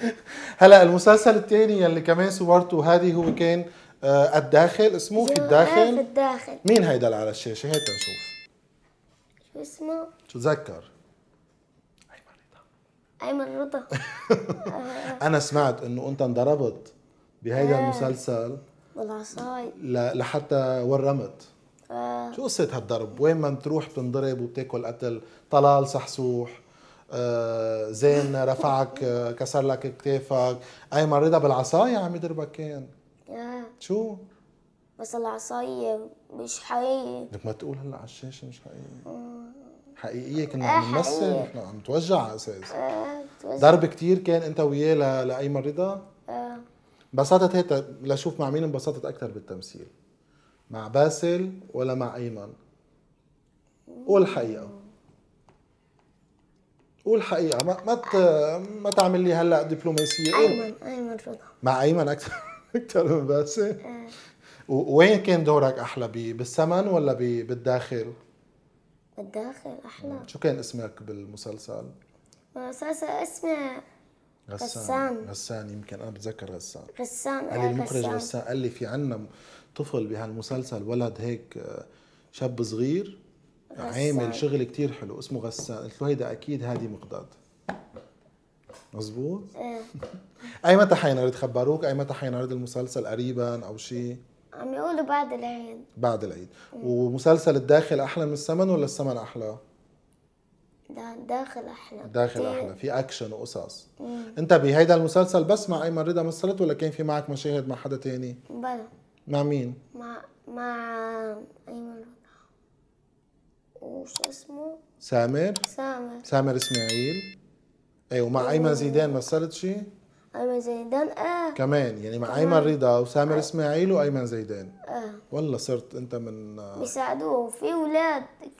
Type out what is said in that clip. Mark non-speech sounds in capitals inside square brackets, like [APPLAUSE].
[LAUGHS] هلا المسلسل الثاني يلي كمان صورته هذه هو كان آه الداخل اسمه في الداخل في الداخل مين هيدا اللي على الشاشه هات نشوف شو اسمه شو تذكر ايمن رضا [LAUGHS] آه. انا سمعت انه انت انضربت بهيدا آه. المسلسل بالعصاي لحتى ورمت آه. شو قصه هالضرب وين ما تروح بتنضرب وبتاكل قتل طلال صحصوح زين رفعك كسر لك كتافك ايمن رضا بالعصايه عم يضربك كان شو؟ بس العصاية مش حقيقية لك ما تقول هلا على الشاشة مش حقيقية آه. حقيقية كنا آه، عم نمثل نحن عم نتوجع على اساس آه، ضرب كثير كان انت وياه ل... لايمن رضا؟ اه انبسطت هيك لشوف مع مين انبسطت اكثر بالتمثيل مع باسل ولا مع ايمن؟ قول الحقيقة قول حقيقه ما ما ما تعمل لي هلا دبلوماسيه ايمن ايمن رضا مع ايمن اكثر [LAUGHS] اكثر من باسم ايه. وين كان دورك احلى بالثمن ولا بالداخل؟ بالداخل احلى شو كان اسمك بالمسلسل؟ مسلسل اسمه غسان غسان يمكن انا بتذكر غسان غسان آه، قال لي المخرج غسان قال لي في عنا طفل بهالمسلسل ولد هيك آه، شاب صغير عامل شغل كتير حلو اسمه غسان قلت له هيدا اكيد هادي مقداد مزبوط ايه [LAUGHS] اي متى حينعرض خبروك اي متى حينعرض المسلسل قريبا او شيء عم يقولوا بعد العيد بعد العيد إيه. ومسلسل الداخل احلى من السمن ولا السمن احلى داخل احلى داخل احلى في اكشن وقصص إيه. انت بهيدا المسلسل بس مع ايمن رضا مثلت ولا كان في معك مشاهد مع حدا تاني بلا مع مين مع مع ايمن رضا وش اسمه؟ سامر سامر سامر اسماعيل ايوه مع ايمن أيوة. زيدان مثلت شيء؟ ايمن زيدان اه كمان يعني مع كمان. ايمن رضا وسامر آه. اسماعيل وايمن زيدان اه والله صرت انت من آه، بيساعدوه في اولاد